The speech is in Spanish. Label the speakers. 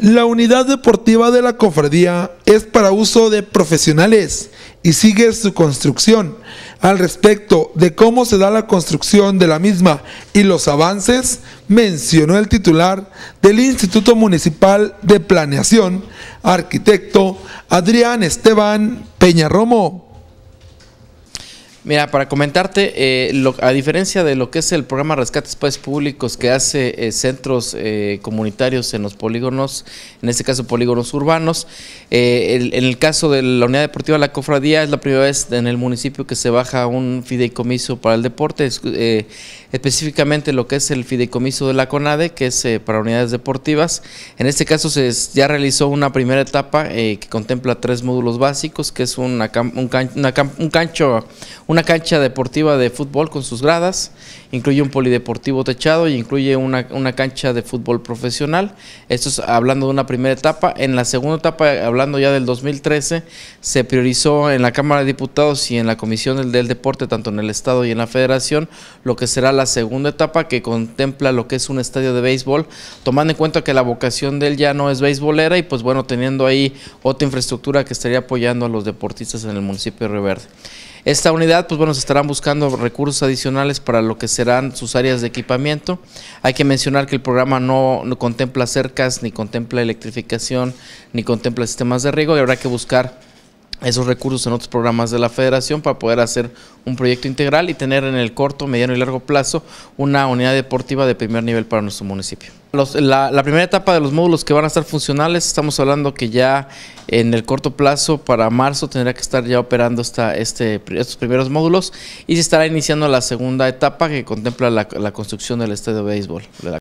Speaker 1: La unidad deportiva de la cofradía es para uso de profesionales y sigue su construcción. Al respecto de cómo se da la construcción de la misma y los avances, mencionó el titular del Instituto Municipal de Planeación, arquitecto Adrián Esteban Peñarromo.
Speaker 2: Mira, para comentarte, eh, a diferencia de lo que es el programa Rescate Espacios Públicos que hace eh, centros eh, comunitarios en los polígonos, en este caso polígonos urbanos, en el caso de la Unidad Deportiva La Cofradía es la primera vez en el municipio que se baja un fideicomiso para el deporte, específicamente lo que es el fideicomiso de la CONADE, que es para unidades deportivas. En este caso se ya realizó una primera etapa que contempla tres módulos básicos, que es un, un cancho, una cancha deportiva de fútbol con sus gradas, incluye un polideportivo techado y incluye una, cancha de fútbol profesional. Esto es hablando de una primera etapa. En la segunda etapa, hablando ya del 2013, se priorizó en la Cámara de Diputados y en la Comisión del, Deporte, tanto en el Estado y en la Federación, lo que será la segunda etapa que contempla lo que es un estadio de béisbol, tomando en cuenta que la vocación del él ya no es béisbolera y pues bueno, teniendo ahí otra infraestructura que estaría apoyando a los deportistas en el municipio de Río Verde. Esta unidad, pues bueno, se estarán buscando recursos adicionales para lo que serán sus áreas de equipamiento. Hay que mencionar que el programa no, no contempla cercas, ni contempla electrificación, ni contempla sistemas de riego y habrá que buscar esos recursos en otros programas de la federación para poder hacer un proyecto integral y tener en el corto, mediano y largo plazo una unidad deportiva de primer nivel para nuestro municipio. la, primera etapa de los módulos que van a estar funcionales, estamos hablando que ya en el corto plazo, para marzo, tendrá que estar ya operando esta, este, estos primeros módulos y se estará iniciando la segunda etapa que contempla la, la construcción del estadio de béisbol.